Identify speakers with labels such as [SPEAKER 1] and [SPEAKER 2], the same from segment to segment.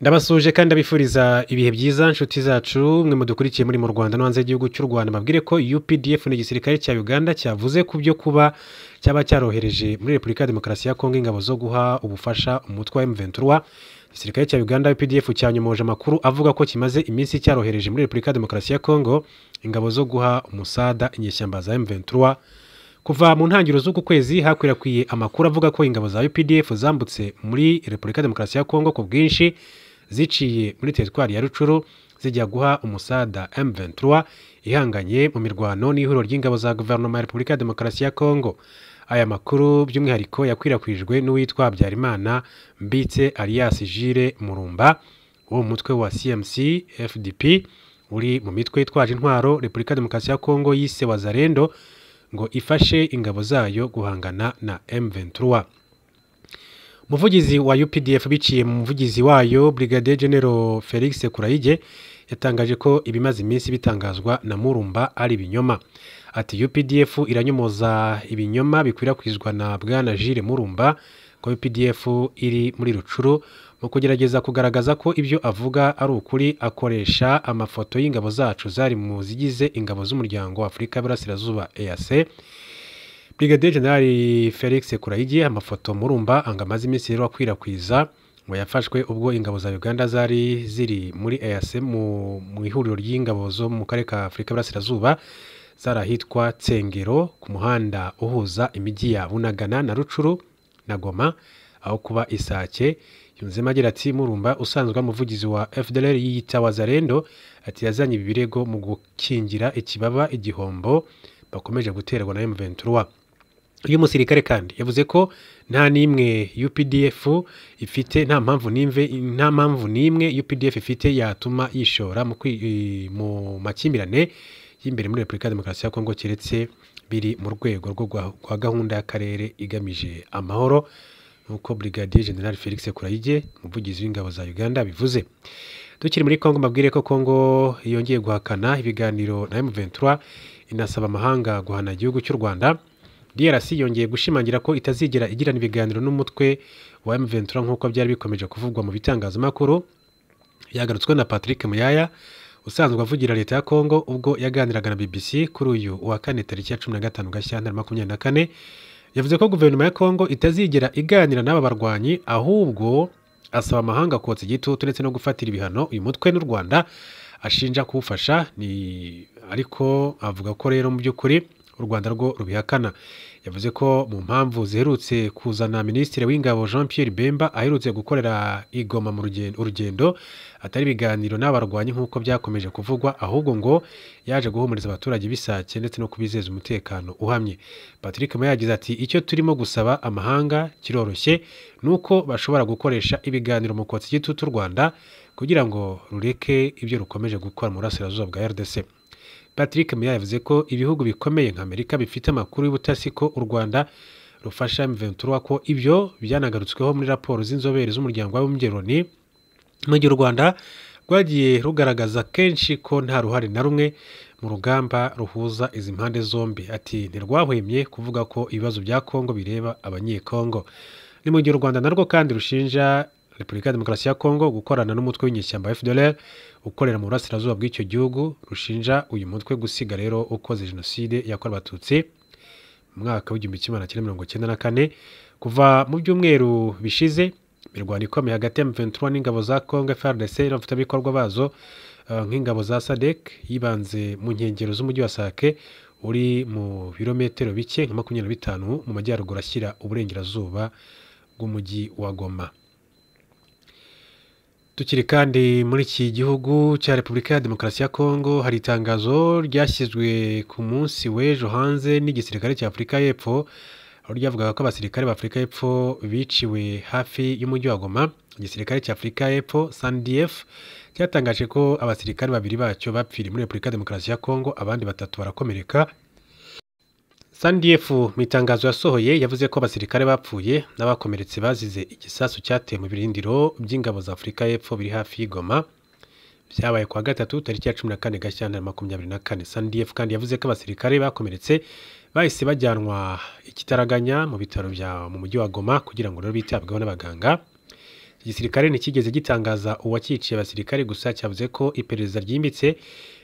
[SPEAKER 1] ndabasuje kandi abifuriza ibihe byiza nshuti zacu mwe mudukurikiye muri mu rwanda no hanze y'igihugu cy'u rwanda mabwire ko updf ni igisirikare cya uganda cyavuze ku byo kuba cyaba cyarohereje muri repubulika ya demokarasi ya kongo ingabo zo guha ubufasha umutwe wa emuventura igisirikare cya uganda updf cyanyomoje amakuru avuga ko kimaze iminsi cyarohereje muri repubulika ya demokarasi ya kongo ingabo zo guha umusada inyeshyamba za emuventura kuva mu ntangiriro z'uku kwezi hakwirakwiye amakuru avuga ko ingabo za updf zambutse muri repubulika ya demokarasi ya kongo ku bwinshi ziciye muri teritwari ya rucuru zijya guha umusada M23 ihanganye mu mirwano n'ihuriro ry'ingabo za guverinoma ya Repubulika ya Demokarasi ya Kongo aya makuru by'umwihariko yakwirakwijwe n'uwitwa Habyarimana Mbitse alias Jire Murumba wo mu mutwe wa CMC FDP uri mu mitwe itwaje intwaro Repubulika Demokarasi ya Kongo yise Wazarendo ngo ifashe ingabo zayo guhangana na M23 umuvugizi wa UPDF biciye mu muvugizi wayo Brigadier General Felix Kurayige yatangaje ko ibimaze iminsi bitangazwa na Murumba ari ibinyoma ati UPDF iranyomoza ibinyoma bikwirakwizwa na Bwana Jire Murumba ko UPDF iri muri rucuru mu kugerageza kugaragaza ko ibyo avuga ari ukuri akoresha amafoto y'ingabo zacu zari mu zigize ingabo z'umuryango w'Afurika y'Iburasirazuba EAC Brigadier General Felix Kurayigi amafoto murumba angamaze amaze iminsi rero akwirakwiza ngo yafashwe ubwo ingabo za Uganda zari ziri muri EAC mu ihuriro ry'ingabo zo mu karere ka Afurika y'Iburasirazuba zari ahitwa Tsengero ku muhanda uhuza imijyi ya Bunagana na Rucuru na Goma aho kuba Isake yunzemo agira ati murumba usanzwe umuvugizi wa FDLR yiyita wazarendo ati yazanye ibirego mu gukingira ikibaba igihombo bakomeje guterwa na M23 uyu musirikare kandi yavuze ko nta n'imwe UPDF ifite nta mpamvu n'imwe nta mpamvu n'imwe UPDF ifite yatuma yishora mu makimbirane y'imbere muri repubulika ya demokarasi ya kongo keretse biri mu rwego rwo rwa gahunda y'akarere igamije amahoro nk'uko brigadier general felix kurayige umuvugizi w'ingabo za uganda bivuze dukiri muri kongo mbabwire ko kongo yongeye guhakana ibiganiro na m inasaba amahanga guhana igihugu cy'u rwanda DRC yongeye gushimangira ko itazigera igirana ibiganiro n'umutwe wa m nk'uko byari bikomeje kuvugwa mu bitangazamakuru yagarutswe na Patrick Muyaya usanzwe avugira leta ya Congo ubwo yaganiraga na BBC kuri uyu wa kane tariki ya 15 na kane yavuze ko guverinoma ya Congo itazigera iganira n'aba barwanyi ahubwo asaba amahanga kotsa igitutu ndetse no gufatira ibihano uyu mutwe n'u Rwanda ashinja kuwufasha ni ariko avuga ko rero mu by'ukuri u rwanda rwo rubihakana yavuze ko mu mpamvu ziherutse kuzana minisitiri w'ingabo jean Pierre bemba aherutse gukorera igoma mu urugendo atari ibiganiro n'abarwanyi nk'uko byakomeje kuvugwa ahubwo ngo yaje guhumuriza abaturage bisake ndetse no kubizeza umutekano uhamye patrick yagize ati icyo turimo gusaba amahanga kiroroshye ni uko bashobora gukoresha ibiganiro mu kotsi gitutu u rwanda kugira ngo rureke ibyo rukomeje gukora mu burasirazuba bwa rdc Patrick Meya yavuze ko ibihugu bikomeye nka Amerika bifite amakuru y'ubutasi ko u Rwanda rufasha m ko ibyo byanagarutsweho muri raporo z'inzobere z'umuryango w'abibumbye Loni mu gihe u Rwanda rwagiye rugaragaza kenshi ko nta ruhare na rumwe mu rugamba ruhuza izi mpande zombi ati ntirwahwemye kuvuga ko ibibazo bya Kongo bireba abanyekongo ni mu gihe u Rwanda narwo kandi rushinja repubulika ya demokarasi ya kongo gukorana n'umutwe w'inyeshyamba fdr ukorera mu burasirazuba bw'icyo gihugu rushinja uyu mutwe gusiga rero ukoze jenoside yakorewe abatutsi mu mwaka w'igihumbi kimwe magana cyenda mirongo icyenda na kane kuva mu byumweru bishize imirwano ikomeye hagati ya m n'ingabo za Congo FARDC n'abafatanyabikorwa bazo eh, nk'ingabo za SADC e yibanze mu nkengero z'umujyi wa Sake uri mu birometero bike nka makumyabiri na bitanu mu majyaruguru ashyira uburengerazuba bw'umujyi wa Goma tukiri kandi muri iki gihugu cya repubulika ya demokarasi ya kongo hari itangazo ryashyizwe ku munsi w'ejo hanze n'igisirikare cya afurika y'epfo aho ryavugaga ko abasirikare ba afurika y'epfo biciwe hafi y'umujyi wa goma igisirikare cya afurika y'epfo sandf cyatangaje ko abasirikare babiri bacyo bapfiriye muri repubulika ya demokarasi ya kongo abandi batatu barakomereka sandiyefu mu itangazo yasohoye yavuze ko abasirikare bapfuye n'abakomeretse bazize igisasu cyateye mu birindiro by'ingabo za afurika y'epfo biri hafi y'igoma byabaye kuwa gatatu tariki ya cumi na kane gashyantare makumyabiri na kane sandiyefu kandi yavuze ko abasirikare bakomeretse bahise bajyanwa ikitaraganya mu bitaro bya mu mujyi wa goma kugira ngo rero bitabweho n'abaganga igisirikare ntikigeze gitangaza uwakiciye abasirikare gusa cyavuze ko iperereza ryimbitse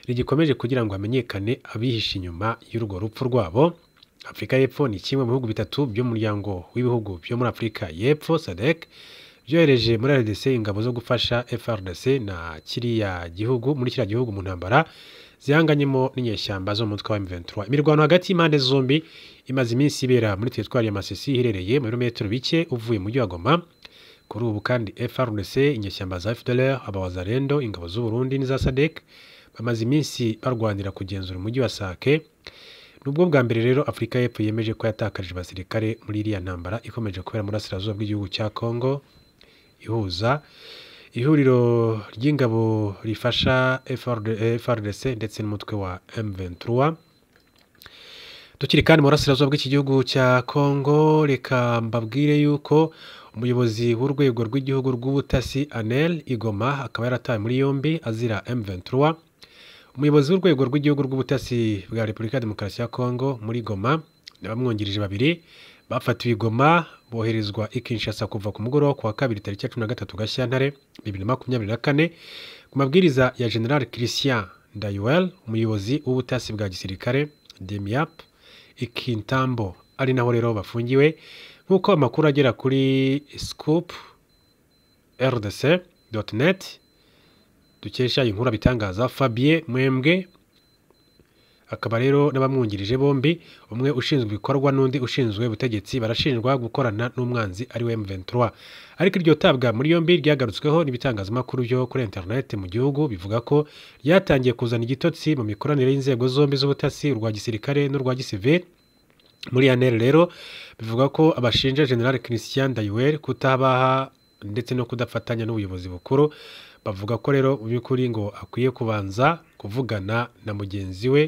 [SPEAKER 1] rigikomeje kugira ngo hamenyekane abihishe inyuma y'urwo rupfu rwabo afurika y'epfo ni kimwe mu bihugu bitatu by'umuryango w'ibihugu byo muri afurika y'epfo sadec byohereje muri rdc ingabo zo gufasha frdc na kiriya gihugu muri kiriya gihugu mu ntambara zihanganyemo n'inyeshyamba zo mu mutwe wa m imirwano hagati y'impande zombi imaze iminsi ibera muri teritwari ya Masisi iherereye mu birometero bike uvuye mu mujyi wa Goma kuri ubu kandi FRDC inyeshyamba za FDLR abawazarendo ingabo z'u Burundi n'iza SADC bamaze iminsi barwanira kugenzura umujyi wa Sake nubwo bwa mbere rero afurika y'epfo yemeje ko yatakaje abasirikare muri iriya ntambara ikomeje kubera burasirazuba bw'igihugu cya congo ihuza ihuriro ry'ingabo rifasha FRDC ndetse n'umutwe wa M23 tukiri kandi burasirazuba bw'iki gihugu cya congo reka mbabwire yuko umuyobozi w'urwego rw'igihugu rw'ubutasi anel igoma akaba yaratawe muri yombi azira M23 umuyobozi w'urwego rw'igihugu rw'ubutasi bwa repubulika ya demokarasi ya kongo muri goma n'abamwungirije babiri bafatiwe igoma boherezwa ikinshasa kuva ku mugoroba ku wa kabiri tariki ya cumi na gatatu gashyantare bibiri na makumyabiri na kane ku mabwiriza ya general christian dayuwel umuyobozi w'ubutasi bwa gisirikare demiap ikintambo ari naho rero bafungiwe nk'uko amakuru agera kuri scoop rdc net dukesha inkuru bitangaza fabien mwembwe akaba rero n'abamwungirije bombi umwe ushinzwe ibikorwa n'undi ushinzwe ubutegetsi barashinjwa gukorana n'umwanzi ari we ariko iryo tabwa muri yombi ryagarutsweho n'ibitangazamakuru byo kuri internet mu gihugu bivuga ko ryatangiye kuzana igitotsi mu mikoranire y'inzego zombi z'ubutasi urwa gisirikare n'urwa gisivile muri yanel rero bivuga ko abashinja general christian dayuweri kutabaha ndetse no kudafatanya n'ubuyobozi bukuru bavuga ko rero mu by'ukuri ngo akwiye kubanza kuvugana na mugenzi we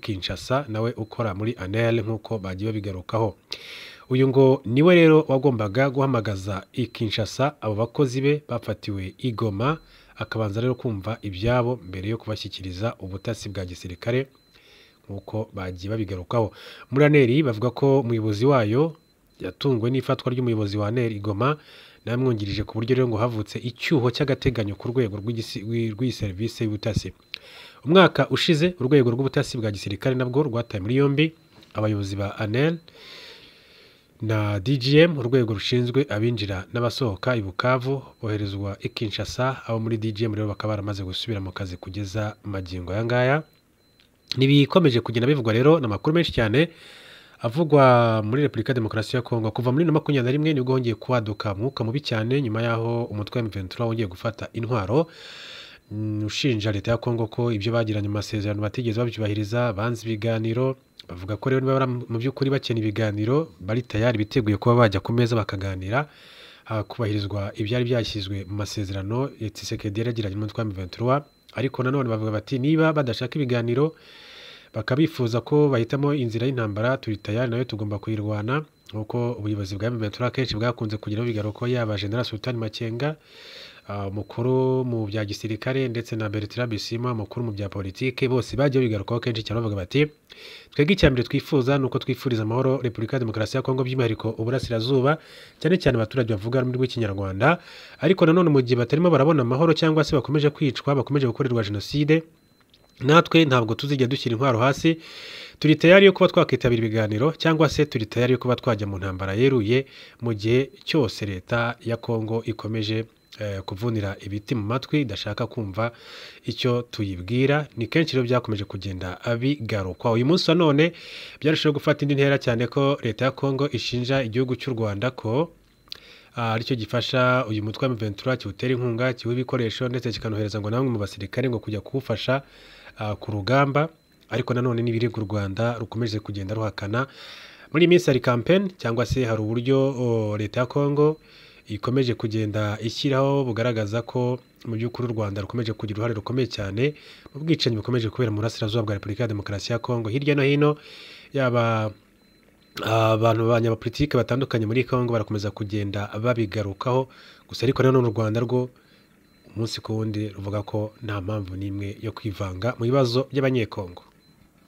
[SPEAKER 1] Kinshasa nawe ukora muri anayali nk'uko bagiye babigarukaho uyu ngo niwe rero wagombaga guhamagaza i Kinshasa abo bakozi be bafatiwe i Goma akabanza rero kumva ibyabo mbere yo kubashyikiriza ubutasi bwa gisirikare nk'uko bagiye babigarukaho muri aneri bavuga ko umuyobozi wayo yatungwe n'ifatwa ry'umuyobozi wa aneri igoma namwungirije ku buryo rero ngo havutse icyuho cy'agateganyo ku rwego rw'iyi serivisi y'ubutasi umwaka ushize urwego rw'ubutasi bwa gisirikare nabwo rwataye muri yombi abayobozi ba anel na dgm urwego rushinzwe abinjira n'abasohoka i bukavu boherezwa i kinshasa abo muri dgm rero bakaba baramaze gusubira mu kazi kugeza magingo aya ngaya ntibikomeje kugenda bivugwa rero ni amakuru menshi cyane avugwa muri repubulika demokarasi ya kongo kuva muri bibiri na makumyabiri na rimwe nibwo hongeye kwaduka umwuka mubi cyane nyuma y'aho umutwe wa miventura wongeye gufata intwaro mm, ushinja leta ya kongo ko ibyo bagiranye amasezerano batigeze babyubahiriza banze ibiganiro bavuga ko rero niba mu by'ukuri bakena ibiganiro bari tayari biteguye kuba bajya ku meza bakaganira hakubahirizwa ibyari byashyizwe mu masezerano ya tisekedi yaragiranye n'umutwe wa miventura ariko nanone bavuga bati niba badashaka ibiganiro bakabifuza ko bahitamo inzira y'intambara turi tayari nayo tugomba kuyirwana nk'uko ubuyobozi bwa miventura kenshi bwakunze kugiraho ibigaruko yaba general sultani makenga umukuru mu bya gisirikare ndetse na bertrand bisima umukuru mu bya politiki bose bagiye bigarukaho kenshi cyane bavuga bati twebwe icyambere twifuza ni uko twifuriza amahoro repubulika ya demokarasi ya kongo by'umwihariko uburasirazuba cyane cyane abaturage bavuga ururimi rw'ikinyarwanda ariko nanone mu gihe batarimo barabona amahoro cyangwa se bakomeje kwicwa bakomeje gukorerwa jenoside natwe ntabwo tuzijya dushyira intwaro hasi turi tayari yo kuba twakwitabira ibiganiro cyangwa se turi tayari yo kuba twajya mu ntambara yeruye mu gihe cyose leta ya kongo ikomeje eh, kuvunira ibiti mu matwi idashaka kumva icyo tuyibwira ni kenshi rero byakomeje kugenda abigarukwa uyu munsi wa none byarushaho gufata indi ntera cyane ko leta ya kongo ishinja igihugu cy'u rwanda ko ah, aricyo gifasha uyu mutwe wa ventura kiwutera inkunga kiwuha ibikoresho ndetse kikanohereza ngo namwe mu basirikare ngo kujya kuwufasha Ah, ku rugamba ariko nanone n'ibirego u rwanda rukomeje kugenda ruhakana muri iyi minsi hari kampeni cyangwa se hari uburyo leta ya kongo ikomeje kugenda ishyiraho bugaragaza ko mu by'ukuri u rwanda rukomeje kugira uruhare rukomeye cyane mu bwicanyi bukomeje kubera mu burasirazuba bwa repubulika ya demokarasi ya kongo hirya no hino yaba ah, abantu banyapolitike batandukanye muri kongo barakomeza kugenda babigarukaho gusa ariko nanone u rwanda rwo umunsi ku wundi ruvuga ko nta mpamvu n'imwe yo kwivanga mu bibazo by'abanyekongo